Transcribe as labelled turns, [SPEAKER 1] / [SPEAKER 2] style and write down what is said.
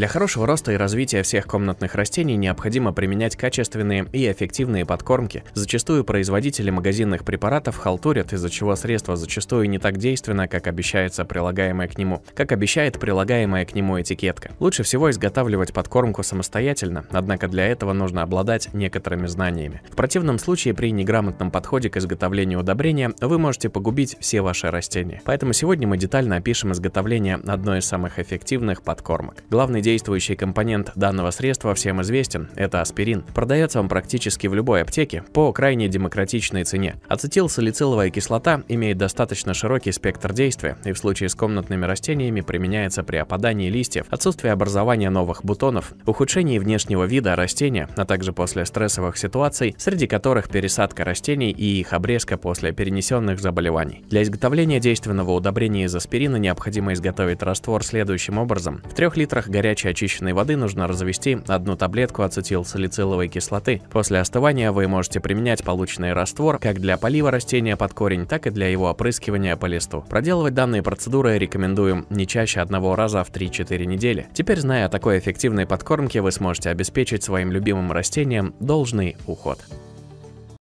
[SPEAKER 1] Для хорошего роста и развития всех комнатных растений необходимо применять качественные и эффективные подкормки. Зачастую производители магазинных препаратов халтурят, из-за чего средство зачастую не так действенно, как обещается прилагаемое к нему, как обещает прилагаемая к нему этикетка. Лучше всего изготавливать подкормку самостоятельно, однако для этого нужно обладать некоторыми знаниями. В противном случае при неграмотном подходе к изготовлению удобрения вы можете погубить все ваши растения. Поэтому сегодня мы детально опишем изготовление одной из самых эффективных подкормок. Главный Действующий компонент данного средства всем известен – это аспирин. Продается он практически в любой аптеке по крайне демократичной цене. Ацетилсалициловая кислота имеет достаточно широкий спектр действия и в случае с комнатными растениями применяется при опадании листьев, отсутствии образования новых бутонов, ухудшении внешнего вида растения, а также после стрессовых ситуаций, среди которых пересадка растений и их обрезка после перенесенных заболеваний. Для изготовления действенного удобрения из аспирина необходимо изготовить раствор следующим образом. В 3 литрах горячего горячей очищенной воды нужно развести одну таблетку ацетилсалициловой кислоты. После остывания вы можете применять полученный раствор как для полива растения под корень, так и для его опрыскивания по листу. Проделывать данные процедуры рекомендуем не чаще одного раза в 3-4 недели. Теперь, зная о такой эффективной подкормке, вы сможете обеспечить своим любимым растениям должный уход.